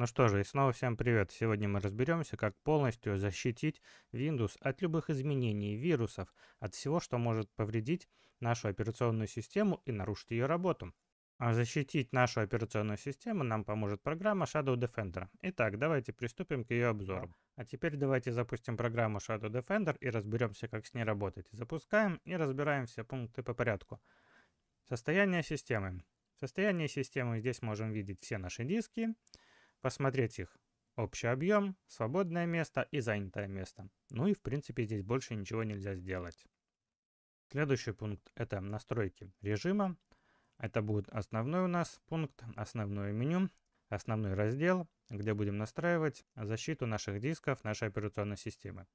Ну что же, и снова всем привет. Сегодня мы разберемся, как полностью защитить Windows от любых изменений, вирусов, от всего, что может повредить нашу операционную систему и нарушить ее работу. А защитить нашу операционную систему нам поможет программа Shadow Defender. Итак, давайте приступим к ее обзору. А теперь давайте запустим программу Shadow Defender и разберемся, как с ней работать. Запускаем и разбираем все пункты по порядку. Состояние системы. Состояние системы здесь можем видеть все наши диски посмотреть их. Общий объем, свободное место и занятое место. Ну и в принципе здесь больше ничего нельзя сделать. Следующий пункт это настройки режима. Это будет основной у нас пункт, основное меню, основной раздел, где будем настраивать защиту наших дисков нашей операционной системы.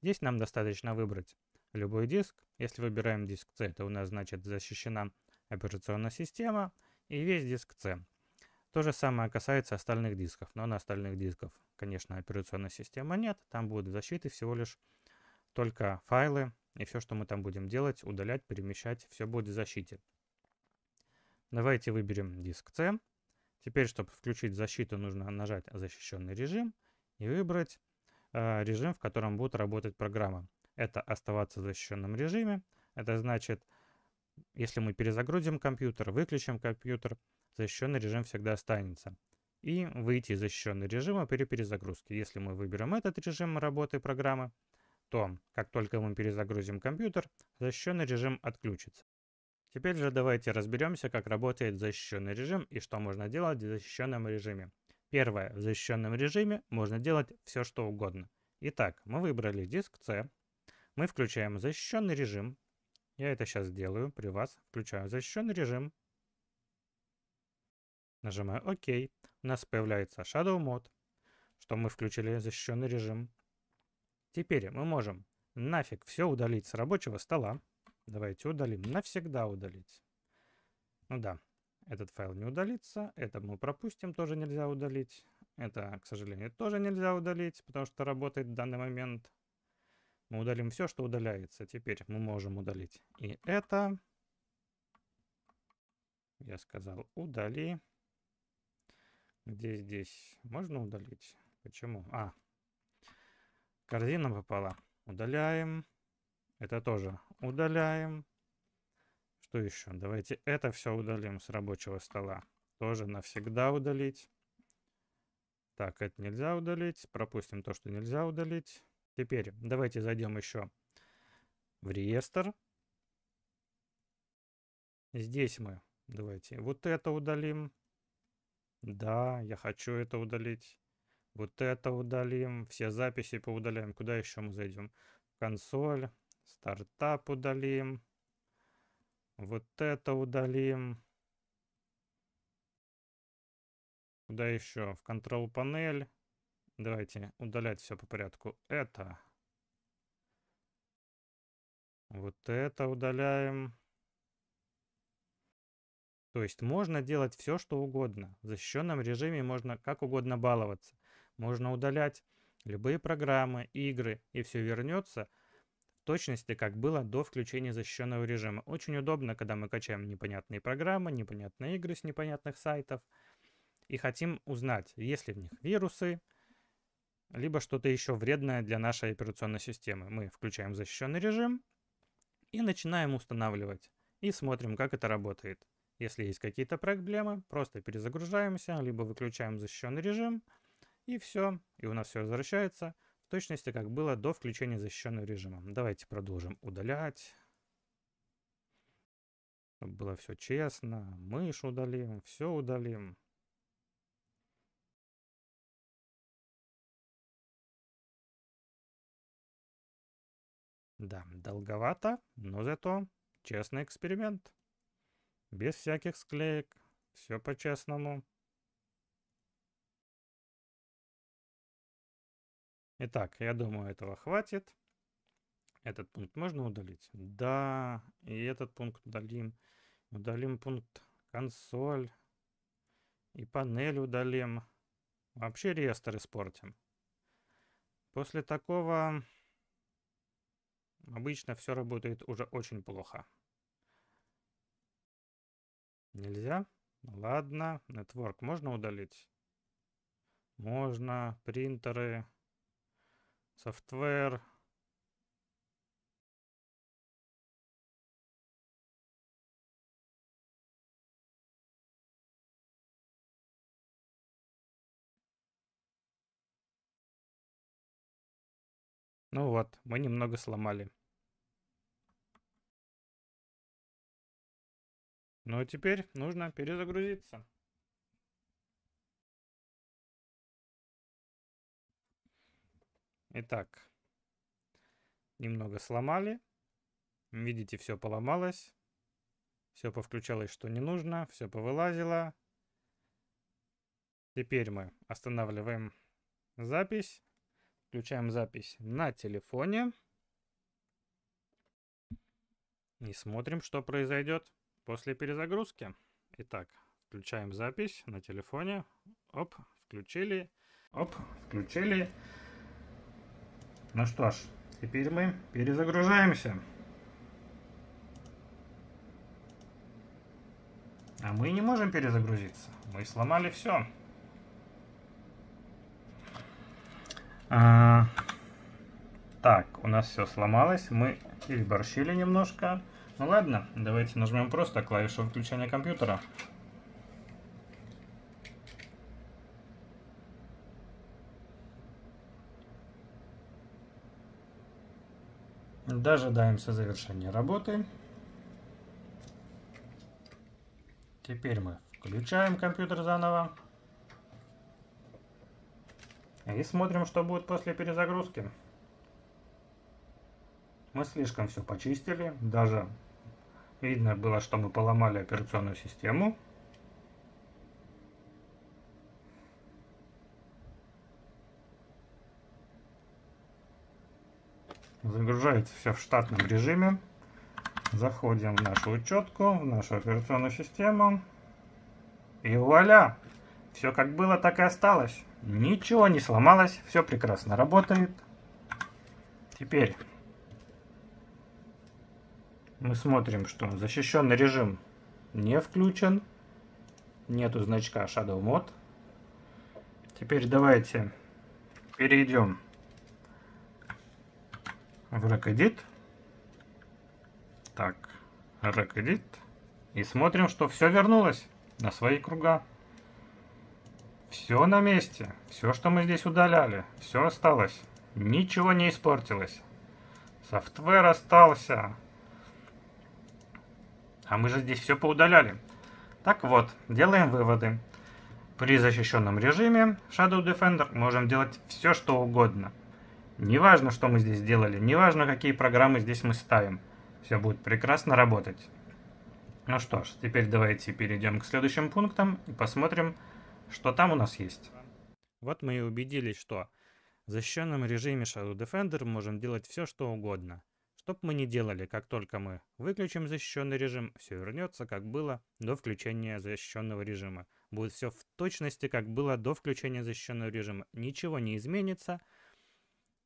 Здесь нам достаточно выбрать любой диск. Если выбираем диск C, это у нас значит защищена операционная система и весь диск C. То же самое касается остальных дисков, но на остальных дисков, конечно, операционной системы нет. Там будут защиты всего лишь только файлы, и все, что мы там будем делать, удалять, перемещать, все будет в защите. Давайте выберем диск C. Теперь, чтобы включить защиту, нужно нажать «Защищенный режим» и выбрать э, режим, в котором будет работать программа. Это оставаться в защищенном режиме. Это значит, если мы перезагрузим компьютер, выключим компьютер, защищенный режим всегда останется. И выйти из защищенного режима при перезагрузке. Если мы выберем этот режим работы программы, то как только мы перезагрузим компьютер, защищенный режим отключится. Теперь же давайте разберемся, как работает защищенный режим и что можно делать в защищенном режиме. Первое. В защищенном режиме можно делать все, что угодно. Итак, мы выбрали диск C. Мы включаем защищенный режим. Я это сейчас делаю при вас. Включаю защищенный режим. Нажимаю ОК. У нас появляется Shadow Mode, что мы включили защищенный режим. Теперь мы можем нафиг все удалить с рабочего стола. Давайте удалим. Навсегда удалить. Ну да, этот файл не удалится. Это мы пропустим, тоже нельзя удалить. Это, к сожалению, тоже нельзя удалить, потому что работает в данный момент. Мы удалим все, что удаляется. Теперь мы можем удалить и это. Я сказал удали. Где здесь? Можно удалить? Почему? А, корзина попала. Удаляем. Это тоже удаляем. Что еще? Давайте это все удалим с рабочего стола. Тоже навсегда удалить. Так, это нельзя удалить. Пропустим то, что нельзя удалить. Теперь давайте зайдем еще в реестр. Здесь мы, давайте, вот это удалим. Да, я хочу это удалить. Вот это удалим. Все записи поудаляем. Куда еще мы зайдем? консоль. Стартап удалим. Вот это удалим. Куда еще? В Control панель. Давайте удалять все по порядку. Это. Вот это удаляем. То есть можно делать все, что угодно. В защищенном режиме можно как угодно баловаться. Можно удалять любые программы, игры, и все вернется в точности, как было до включения защищенного режима. Очень удобно, когда мы качаем непонятные программы, непонятные игры с непонятных сайтов и хотим узнать, есть ли в них вирусы, либо что-то еще вредное для нашей операционной системы. Мы включаем защищенный режим и начинаем устанавливать. И смотрим, как это работает. Если есть какие-то проблемы, просто перезагружаемся, либо выключаем защищенный режим, и все, и у нас все возвращается в точности, как было до включения защищенного режима. Давайте продолжим удалять. было все честно. Мышь удалим, все удалим. Да, долговато, но зато честный эксперимент. Без всяких склеек. Все по-честному. Итак, я думаю, этого хватит. Этот пункт можно удалить? Да, и этот пункт удалим. Удалим пункт консоль. И панель удалим. Вообще реестр испортим. После такого обычно все работает уже очень плохо. Нельзя? Ну ладно. Network можно удалить? Можно. Принтеры. Софтвер. Ну вот, мы немного сломали. Ну а теперь нужно перезагрузиться. Итак, немного сломали. Видите, все поломалось. Все повключалось, что не нужно. Все повылазило. Теперь мы останавливаем запись. Включаем запись на телефоне. И смотрим, что произойдет. После перезагрузки. Итак, включаем запись на телефоне. Оп, включили. Оп, включили. Ну что ж, теперь мы перезагружаемся. А мы не можем перезагрузиться. Мы сломали все. А, так, у нас все сломалось. Мы переборщили немножко. Ну ладно, давайте нажмем просто клавишу выключения компьютера. Дожидаемся завершения работы. Теперь мы включаем компьютер заново. И смотрим, что будет после перезагрузки. Мы слишком все почистили, даже Видно было, что мы поломали операционную систему. Загружается все в штатном режиме. Заходим в нашу учетку, в нашу операционную систему. И вуаля! Все как было, так и осталось. Ничего не сломалось, все прекрасно работает. Теперь мы смотрим, что защищенный режим не включен. Нету значка Shadow Mod. Теперь давайте перейдем в Recedit. Так, Recedit. И смотрим, что все вернулось на свои круга. Все на месте. Все, что мы здесь удаляли, все осталось. Ничего не испортилось. Софтвер остался. А мы же здесь все поудаляли. Так вот, делаем выводы. При защищенном режиме Shadow Defender можем делать все, что угодно. Неважно, что мы здесь делали, неважно, какие программы здесь мы ставим. Все будет прекрасно работать. Ну что ж, теперь давайте перейдем к следующим пунктам и посмотрим, что там у нас есть. Вот мы и убедились, что в защищенном режиме Shadow Defender можем делать все, что угодно. Что бы мы ни делали, как только мы выключим защищенный режим, все вернется, как было до включения защищенного режима. Будет все в точности, как было до включения защищенного режима. Ничего не изменится,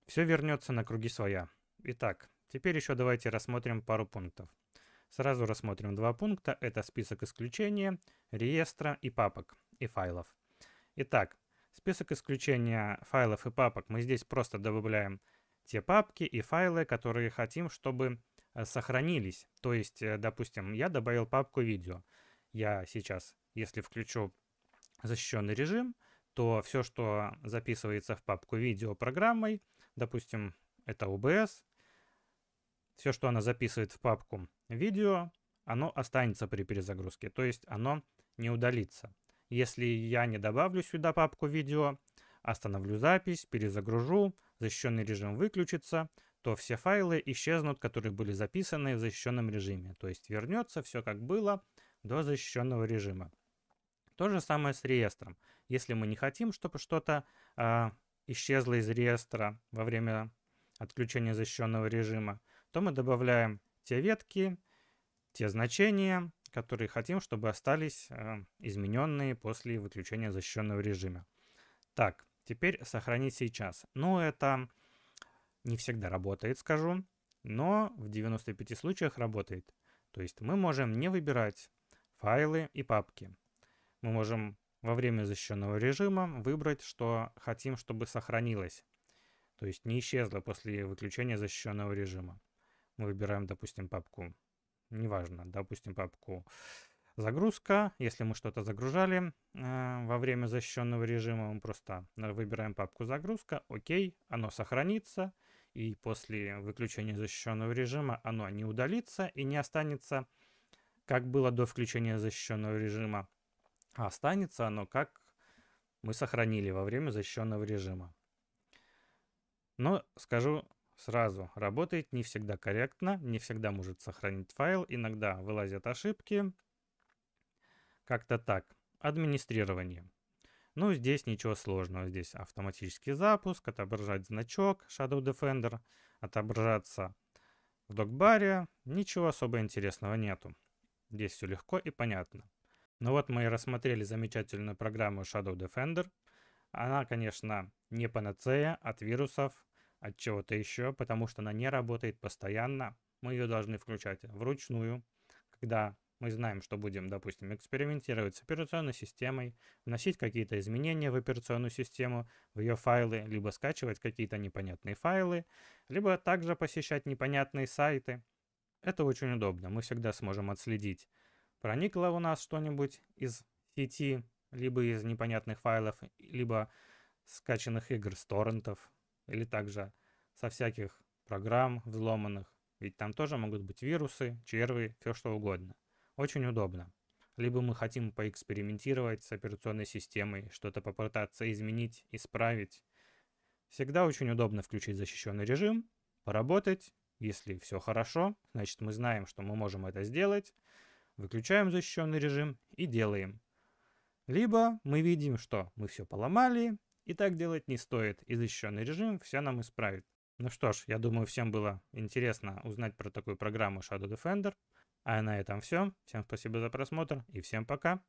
все вернется на круги своя. Итак, теперь еще давайте рассмотрим пару пунктов. Сразу рассмотрим два пункта. Это список исключения, реестра и папок и файлов. Итак, список исключения файлов и папок мы здесь просто добавляем те папки и файлы, которые хотим, чтобы э, сохранились. То есть, э, допустим, я добавил папку видео. Я сейчас, если включу защищенный режим, то все, что записывается в папку видео программой, допустим, это OBS, все, что она записывает в папку видео, оно останется при перезагрузке, то есть оно не удалится. Если я не добавлю сюда папку видео, Остановлю запись, перезагружу, защищенный режим выключится, то все файлы исчезнут, которые были записаны в защищенном режиме. То есть вернется все как было до защищенного режима. То же самое с реестром. Если мы не хотим, чтобы что-то э, исчезло из реестра во время отключения защищенного режима, то мы добавляем те ветки, те значения, которые хотим, чтобы остались э, измененные после выключения защищенного режима. Так, Теперь сохранить сейчас. Ну, это не всегда работает, скажу, но в 95 случаях работает. То есть мы можем не выбирать файлы и папки. Мы можем во время защищенного режима выбрать, что хотим, чтобы сохранилось. То есть не исчезло после выключения защищенного режима. Мы выбираем, допустим, папку, неважно, допустим, папку Загрузка, если мы что-то загружали э, во время защищенного режима, мы просто э, выбираем папку «Загрузка», «Окей», оно сохранится, и после выключения защищенного режима оно не удалится и не останется, как было до включения защищенного режима, а останется оно, как мы сохранили во время защищенного режима. Но скажу сразу, работает не всегда корректно, не всегда может сохранить файл, иногда вылазят ошибки, как-то так. Администрирование. Ну, здесь ничего сложного. Здесь автоматический запуск, отображать значок Shadow Defender, отображаться в докбаре. Ничего особо интересного нету. Здесь все легко и понятно. Ну вот мы и рассмотрели замечательную программу Shadow Defender. Она, конечно, не панацея от вирусов, от чего-то еще, потому что она не работает постоянно. Мы ее должны включать вручную, когда мы знаем, что будем, допустим, экспериментировать с операционной системой, вносить какие-то изменения в операционную систему, в ее файлы, либо скачивать какие-то непонятные файлы, либо также посещать непонятные сайты. Это очень удобно, мы всегда сможем отследить, проникло у нас что-нибудь из сети, либо из непонятных файлов, либо скачанных игр с торрентов, или также со всяких программ взломанных. Ведь там тоже могут быть вирусы, червы, все что угодно. Очень удобно. Либо мы хотим поэкспериментировать с операционной системой, что-то попытаться изменить, исправить. Всегда очень удобно включить защищенный режим, поработать. Если все хорошо, значит мы знаем, что мы можем это сделать. Выключаем защищенный режим и делаем. Либо мы видим, что мы все поломали, и так делать не стоит, и защищенный режим все нам исправит. Ну что ж, я думаю, всем было интересно узнать про такую программу Shadow Defender. А на этом все. Всем спасибо за просмотр и всем пока.